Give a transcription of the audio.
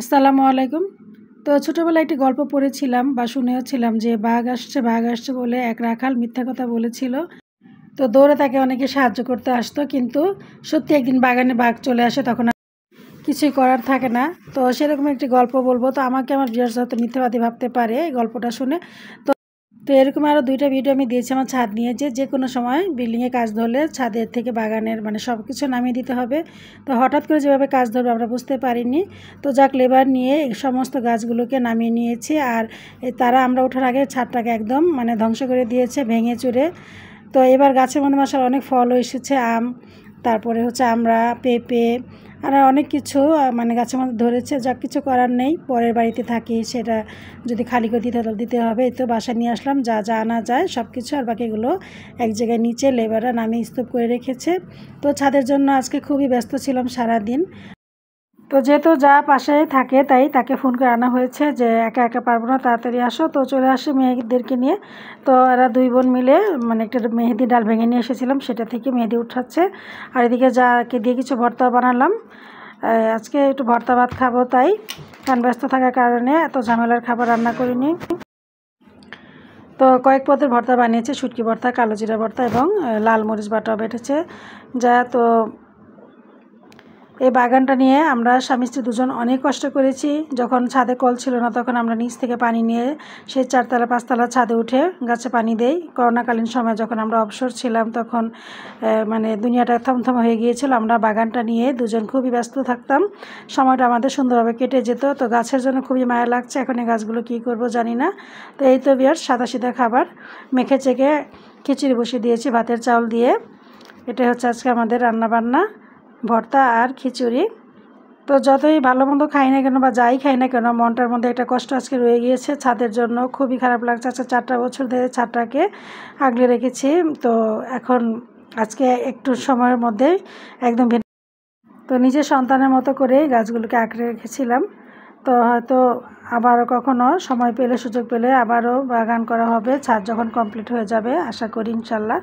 আসসালামু আলাইকুম তো ছোটোবেলায় একটি গল্প পড়েছিলাম বা শুনেওছিলাম যে বাঘ আসছে বাঘ আসছে বলে এক রাখাল মিথ্যা কথা বলেছিল তো দৌড়ে তাকে অনেকে সাহায্য করতে আসতো কিন্তু সত্যি একদিন বাগানে বাঘ চলে আসে তখন কিছুই করার থাকে না তো সেরকম একটি গল্প বলবো তো আমাকে আমার বিয়ার সাথে মিথ্যাবাদী ভাবতে পারে এই গল্পটা শুনে তো তো এরকম আরও দুইটা ভিডিও আমি দিয়েছি আমার ছাদ নিয়ে যে যে কোনো সময় বিল্ডিংয়ে কাজ ধরলে ছাদের থেকে বাগানের মানে সব কিছু নামিয়ে দিতে হবে তো হঠাৎ করে যেভাবে কাজ ধরবে আমরা বুঝতে পারিনি তো যাক লেবার নিয়ে এই সমস্ত গাছগুলোকে নামিয়ে নিয়েছি আর তারা আমরা ওঠার আগে ছাদটাকে একদম মানে ধ্বংস করে দিয়েছে ভেঙে চুরে তো এবার গাছের মধ্যে মাসার অনেক ফলও এসেছে আম তারপরে হচ্ছে আমরা পেঁপে আর অনেক কিছু মানে গাছের মধ্যে ধরেছে যা কিছু করার নেই পরের বাড়িতে থাকি সেটা যদি খালি করে দিতে দিতে হবে তো বাসা নিয়ে আসলাম যা যা আনা যায় সব কিছু আর বাকিগুলো এক জায়গায় নিচে লেবাররা নামিয়ে স্তূপ করে রেখেছে তো ছাদের জন্য আজকে খুবই ব্যস্ত ছিলাম সারা দিন তো যেহেতু যা পাশে থাকে তাই তাকে ফোন করে আনা হয়েছে যে একা একা পারবো না তাড়াতাড়ি আসো তো চলে আসে মেয়েদেরকে নিয়ে তো এরা দুই বোন মিলে মানে একটা মেহেদি ডাল ভেঙে নিয়ে এসেছিলাম সেটা থেকে মেহেদি উঠাচ্ছে আর এদিকে যাকে দিয়ে কিছু ভর্তা বানালাম আজকে একটু ভর্তা ভাত খাবো তাই কান ব্যস্ত থাকার কারণে এত ঝামেলার খাবার রান্না করিনি তো কয়েক পদের ভর্তা বানিয়েছে শুটকি ভর্তা কালো জিরা ভর্তা এবং লাল মরিচ বাটা বেটেছে যা তো এই বাগানটা নিয়ে আমরা স্বামী স্ত্রী দুজন অনেক কষ্ট করেছি যখন ছাদে কল ছিল না তখন আমরা নিচ থেকে পানি নিয়ে সেই চারতলা পাঁচতলা ছাদে উঠে গাছে পানি দেই করোনাকালীন সময় যখন আমরা অবসর ছিলাম তখন মানে দুনিয়াটা থমথম হয়ে গিয়েছিল আমরা বাগানটা নিয়ে দুজন খুবই ব্যস্ত থাকতাম সময়টা আমাদের সুন্দরভাবে কেটে যেত তো গাছের জন্য খুবই মায়া লাগছে এখন এই গাছগুলো কী করব জানি না তো এই তো বিয়ার সাদা সিদা খাবার মেখে চেখে খিচুড়ি বসিয়ে দিয়েছি ভাতের চাউল দিয়ে এটা হচ্ছে আজকে আমাদের রান্নাবান্না ভর্তা আর খিচুড়ি তো যতই ভালো মন্দ খাই না কেন বা যাই খাই না কেন মনটার মধ্যে একটা কষ্ট আজকে রয়ে গিয়েছে ছাদের জন্য খুবই খারাপ লাগছে আজকে চারটা বছর ধরে ছাদটাকে আগলে রেখেছি তো এখন আজকে একটু সময়ের মধ্যে একদম তো নিজের সন্তানের মতো করে গাছগুলোকে আঁকড়ে রেখেছিলাম তো হয়তো আবারও কখনো সময় পেলে সুযোগ পেলে আবারও বাগান করা হবে ছাদ যখন কমপ্লিট হয়ে যাবে আশা করি ইনশাল্লাহ